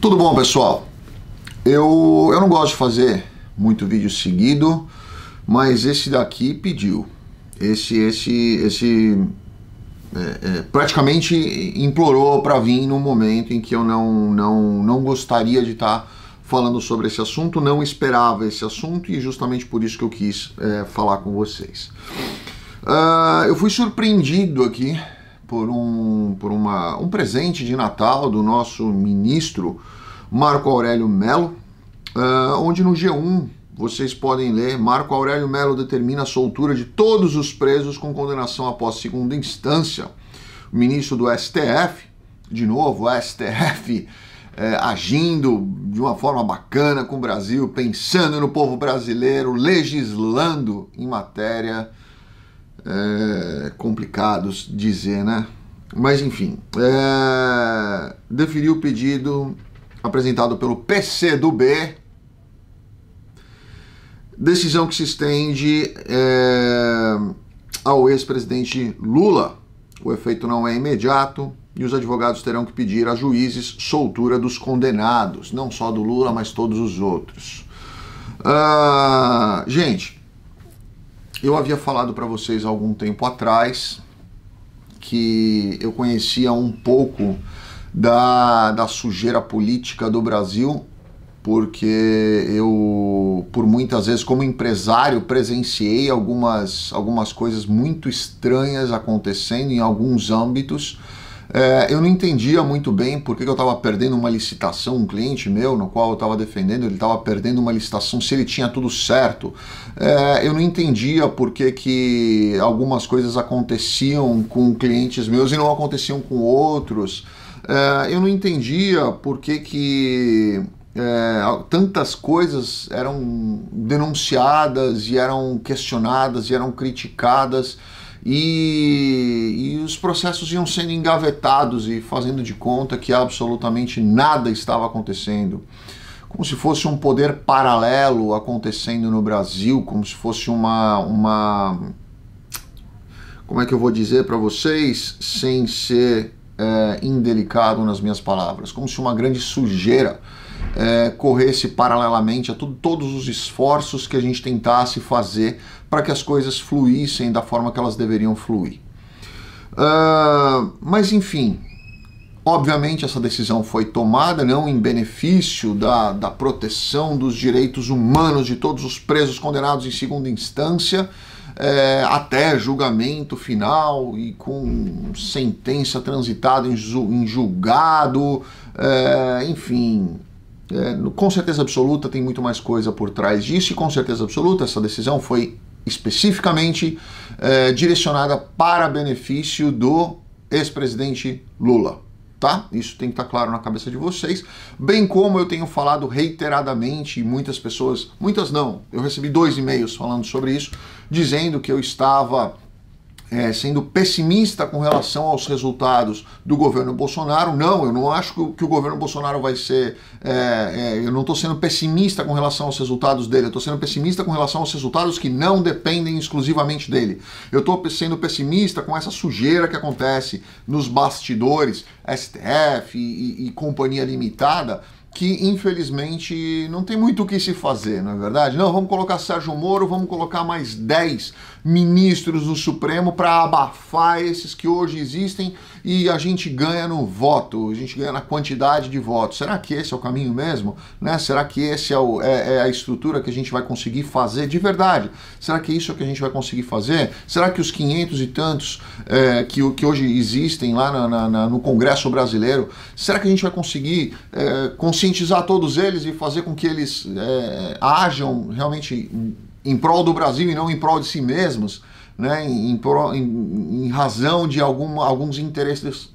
Tudo bom, pessoal? Eu, eu não gosto de fazer muito vídeo seguido, mas esse daqui pediu. Esse, esse, esse é, é, praticamente implorou para vir num momento em que eu não, não, não gostaria de estar tá falando sobre esse assunto, não esperava esse assunto e justamente por isso que eu quis é, falar com vocês. Uh, eu fui surpreendido aqui por, um, por uma, um presente de Natal do nosso ministro Marco Aurélio Melo, uh, onde no G1 vocês podem ler: Marco Aurélio Melo determina a soltura de todos os presos com condenação após segunda instância. O ministro do STF, de novo, o STF. É, eh, agindo de uma forma bacana com o Brasil, pensando no povo brasileiro, legislando em matéria é complicado dizer, né? Mas enfim, é, deferiu o pedido apresentado pelo PC do B. Decisão que se estende é, ao ex-presidente Lula. O efeito não é imediato e os advogados terão que pedir a juízes soltura dos condenados, não só do Lula, mas todos os outros. Ah, gente, eu havia falado para vocês algum tempo atrás que eu conhecia um pouco da, da sujeira política do Brasil, porque eu, por muitas vezes, como empresário, presenciei algumas, algumas coisas muito estranhas acontecendo em alguns âmbitos é, eu não entendia muito bem porque eu estava perdendo uma licitação, um cliente meu, no qual eu estava defendendo, ele estava perdendo uma licitação se ele tinha tudo certo. É, eu não entendia porque que algumas coisas aconteciam com clientes meus e não aconteciam com outros. É, eu não entendia porque que é, tantas coisas eram denunciadas e eram questionadas e eram criticadas e, e os processos iam sendo engavetados e fazendo de conta que absolutamente nada estava acontecendo como se fosse um poder paralelo acontecendo no Brasil, como se fosse uma uma como é que eu vou dizer para vocês sem ser é, indelicado nas minhas palavras, como se uma grande sujeira é, corresse paralelamente a tudo, todos os esforços que a gente tentasse fazer para que as coisas fluíssem da forma que elas deveriam fluir. Uh, mas enfim, obviamente essa decisão foi tomada não em benefício da, da proteção dos direitos humanos de todos os presos condenados em segunda instância, é, até julgamento final e com sentença transitada em, ju, em julgado, é, enfim, é, com certeza absoluta tem muito mais coisa por trás disso e com certeza absoluta essa decisão foi especificamente é, direcionada para benefício do ex-presidente Lula. Tá? Isso tem que estar tá claro na cabeça de vocês. Bem como eu tenho falado reiteradamente, e muitas pessoas, muitas não, eu recebi dois e-mails falando sobre isso, dizendo que eu estava é, sendo pessimista com relação aos resultados do governo Bolsonaro. Não, eu não acho que o, que o governo Bolsonaro vai ser. É, é, eu não estou sendo pessimista com relação aos resultados dele, eu estou sendo pessimista com relação aos resultados que não dependem exclusivamente dele. Eu estou sendo pessimista com essa sujeira que acontece nos bastidores, STF e, e, e companhia limitada que infelizmente não tem muito o que se fazer, não é verdade? Não, vamos colocar Sérgio Moro, vamos colocar mais 10 ministros do Supremo para abafar esses que hoje existem e a gente ganha no voto, a gente ganha na quantidade de votos. Será que esse é o caminho mesmo? Né? Será que esse é, é, é a estrutura que a gente vai conseguir fazer de verdade? Será que é isso é o que a gente vai conseguir fazer? Será que os 500 e tantos é, que, que hoje existem lá na, na, na, no Congresso brasileiro, será que a gente vai conseguir é, conscientizar todos eles e fazer com que eles é, hajam realmente em prol do Brasil e não em prol de si mesmos, né, em, pro, em, em razão de algum, alguns interesses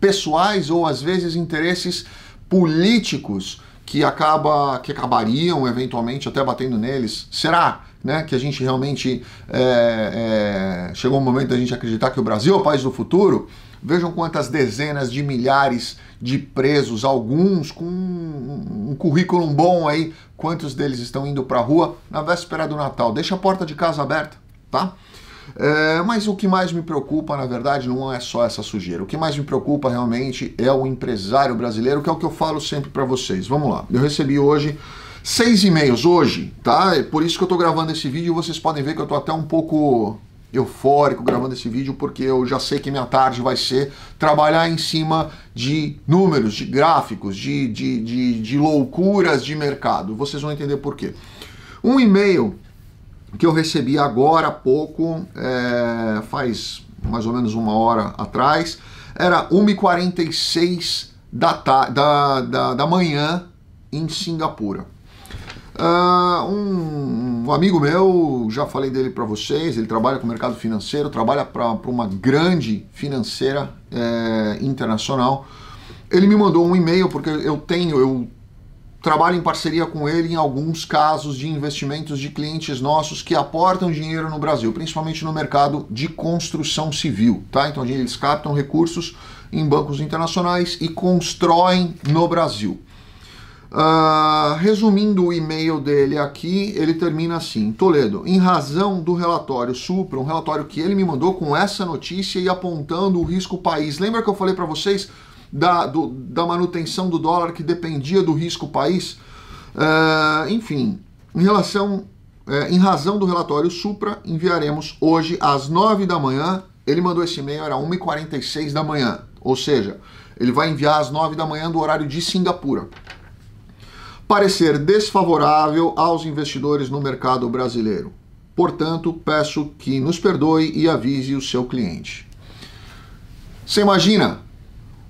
pessoais ou às vezes interesses políticos que acaba que acabariam eventualmente até batendo neles. Será? né, que a gente realmente é, é, chegou o um momento da gente acreditar que o Brasil é o país do futuro. Vejam quantas dezenas de milhares de presos, alguns com um, um currículo bom aí, quantos deles estão indo para a rua na véspera do Natal. Deixa a porta de casa aberta, tá? É, mas o que mais me preocupa, na verdade, não é só essa sujeira. O que mais me preocupa realmente é o empresário brasileiro, que é o que eu falo sempre para vocês. Vamos lá. Eu recebi hoje Seis e-mails hoje, tá? É por isso que eu tô gravando esse vídeo. Vocês podem ver que eu tô até um pouco eufórico gravando esse vídeo, porque eu já sei que minha tarde vai ser trabalhar em cima de números, de gráficos, de, de, de, de loucuras de mercado. Vocês vão entender por quê. Um e-mail que eu recebi agora há pouco, é, faz mais ou menos uma hora atrás, era 1h46 da, da, da, da manhã em Singapura. Uh, um, um, amigo meu, já falei dele para vocês, ele trabalha com o mercado financeiro, trabalha para uma grande financeira é, internacional. Ele me mandou um e-mail porque eu tenho, eu trabalho em parceria com ele em alguns casos de investimentos de clientes nossos que aportam dinheiro no Brasil, principalmente no mercado de construção civil, tá? Então eles captam recursos em bancos internacionais e constroem no Brasil. Uh, resumindo o e-mail dele aqui, ele termina assim: Toledo, em razão do relatório Supra, um relatório que ele me mandou com essa notícia e apontando o risco país. Lembra que eu falei para vocês da, do, da manutenção do dólar que dependia do risco país? Uh, enfim, em relação, uh, em razão do relatório Supra, enviaremos hoje às 9 da manhã. Ele mandou esse e-mail, era 1h46 da manhã, ou seja, ele vai enviar às 9 da manhã do horário de Singapura parecer desfavorável aos investidores no mercado brasileiro. Portanto, peço que nos perdoe e avise o seu cliente. Você imagina,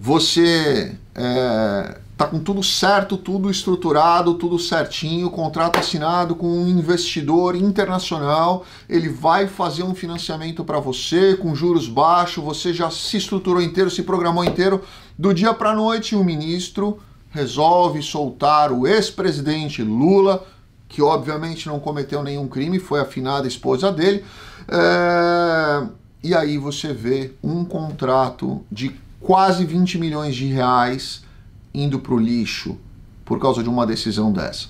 você é, tá com tudo certo, tudo estruturado, tudo certinho, contrato assinado com um investidor internacional, ele vai fazer um financiamento para você com juros baixos, você já se estruturou inteiro, se programou inteiro, do dia para a noite o ministro resolve soltar o ex-presidente Lula, que obviamente não cometeu nenhum crime, foi afinada esposa dele. É... E aí você vê um contrato de quase 20 milhões de reais indo para o lixo por causa de uma decisão dessa.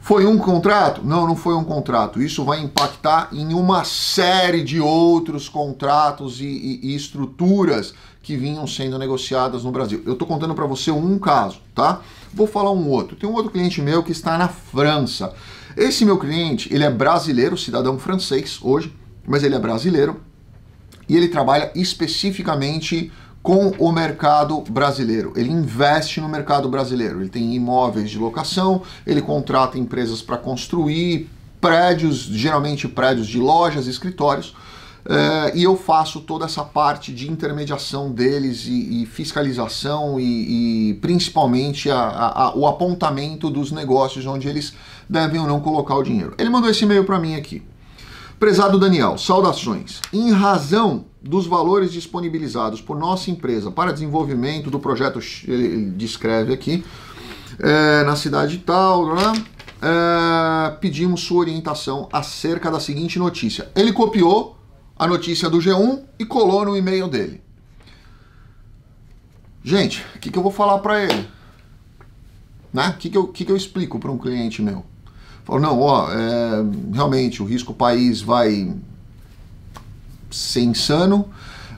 Foi um contrato? Não, não foi um contrato. Isso vai impactar em uma série de outros contratos e, e, e estruturas que vinham sendo negociadas no Brasil. Eu estou contando para você um caso, tá? Vou falar um outro. Tem um outro cliente meu que está na França. Esse meu cliente, ele é brasileiro, cidadão francês hoje, mas ele é brasileiro e ele trabalha especificamente com o mercado brasileiro. Ele investe no mercado brasileiro. Ele tem imóveis de locação, ele contrata empresas para construir prédios, geralmente prédios de lojas, escritórios é, e eu faço toda essa parte de intermediação deles e, e fiscalização e, e principalmente a, a, o apontamento dos negócios onde eles devem ou não colocar o dinheiro. Ele mandou esse e-mail para mim aqui. Prezado Daniel, saudações. Em razão dos valores disponibilizados por nossa empresa para desenvolvimento do projeto, ele descreve aqui, é, na cidade tal, né? é, pedimos sua orientação acerca da seguinte notícia. Ele copiou a notícia do G1 e colou no e-mail dele. Gente, o que, que, eu vou falar para ele? Né? O que, que, eu, que, que eu explico para um cliente meu? Falou, não, ó, é, realmente o risco país vai ser insano,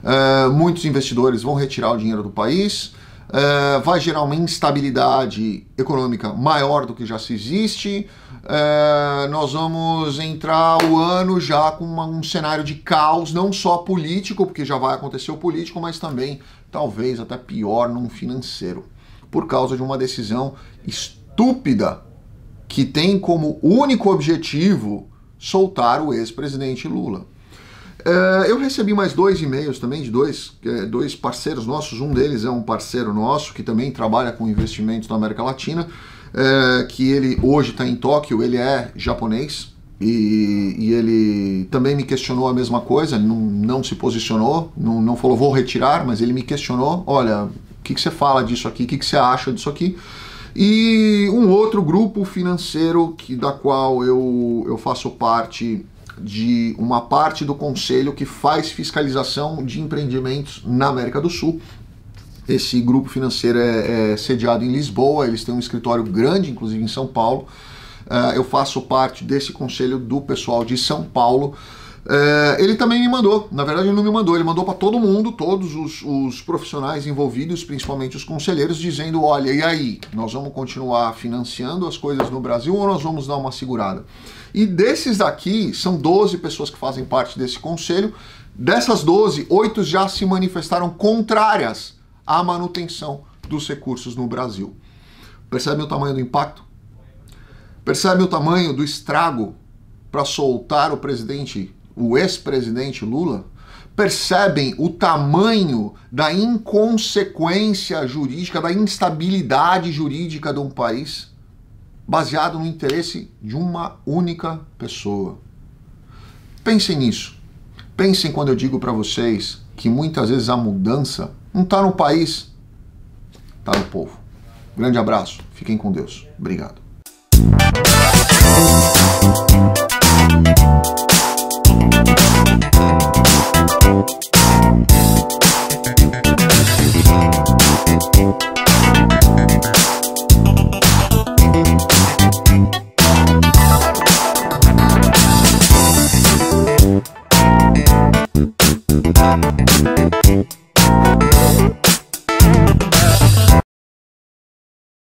é, muitos investidores vão retirar o dinheiro do país, eh, vai gerar uma instabilidade econômica maior do que já se existe. Uh, nós vamos entrar o ano já com uma, um cenário de caos, não só político, porque já vai acontecer o político, mas também, talvez até pior, num financeiro, por causa de uma decisão estúpida que tem como único objetivo soltar o ex-presidente Lula. É, eu recebi mais dois e-mails também de dois, é, dois parceiros nossos. Um deles é um parceiro nosso que também trabalha com investimentos na América Latina, é, que ele hoje está em Tóquio, ele é japonês. E, e, ele também me questionou a mesma coisa, não, não se posicionou, não, não falou vou retirar, mas ele me questionou: olha, o que, que você fala disso aqui, o que, que você acha disso aqui? E um outro grupo financeiro que, da qual eu, eu faço parte de uma parte do conselho que faz fiscalização de empreendimentos na América do Sul. Esse grupo financeiro é, é sediado em Lisboa, eles têm um escritório grande, inclusive em São Paulo. Uh, eu faço parte desse conselho do pessoal de São Paulo. É, ele também me mandou, na verdade ele não me mandou, ele mandou para todo mundo, todos os, os, profissionais envolvidos, principalmente os conselheiros, dizendo: olha, e aí, nós vamos continuar financiando as coisas no Brasil ou nós vamos dar uma segurada? E desses daqui, são 12 pessoas que fazem parte desse conselho, dessas 12, 8 já se manifestaram contrárias à manutenção dos recursos no Brasil. Percebe o tamanho do impacto? Percebe o tamanho do estrago para soltar o presidente o ex-presidente Lula, percebem o tamanho da inconsequência jurídica, da instabilidade jurídica de um país baseado no interesse de uma única pessoa. Pensem nisso. Pensem quando eu digo para vocês que muitas vezes a mudança não está no país, está no povo. Grande abraço, fiquem com Deus. Obrigado. Música